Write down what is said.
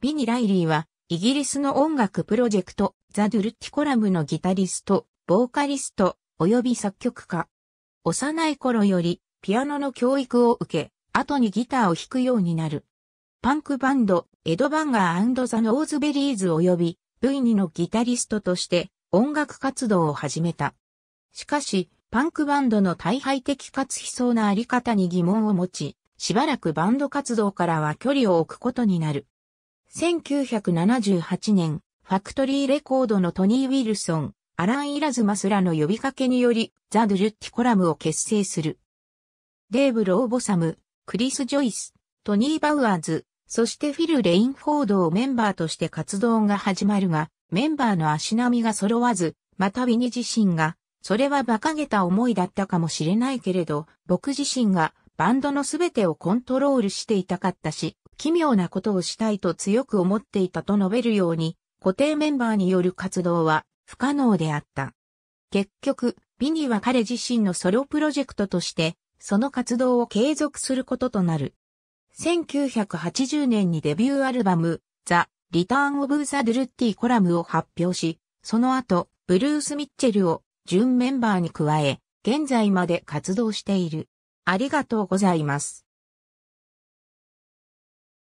ビニ・ライリーは、イギリスの音楽プロジェクト、ザ・ドゥルティコラムのギタリスト、ボーカリスト、及び作曲家。幼い頃より、ピアノの教育を受け、後にギターを弾くようになる。パンクバンド、エド・バンガーザ・ノーズベリーズ及び、V2 のギタリストとして、音楽活動を始めた。しかし、パンクバンドの大敗的かつ悲壮なあり方に疑問を持ち、しばらくバンド活動からは距離を置くことになる。1978年、ファクトリーレコードのトニー・ウィルソン、アラン・イラズマスらの呼びかけにより、ザ・ドゥルッティコラムを結成する。デーブ・ローボサム、クリス・ジョイス、トニー・バウアーズ、そしてフィル・レインフォードをメンバーとして活動が始まるが、メンバーの足並みが揃わず、またビニ自身が、それは馬鹿げた思いだったかもしれないけれど、僕自身がバンドのすべてをコントロールしていたかったし、奇妙なことをしたいと強く思っていたと述べるように、固定メンバーによる活動は不可能であった。結局、ビニは彼自身のソロプロジェクトとして、その活動を継続することとなる。1980年にデビューアルバム、ザ・リターン・オブ・ザ・ドゥルッティ・コラムを発表し、その後、ブルース・ミッチェルを準メンバーに加え、現在まで活動している。ありがとうございます。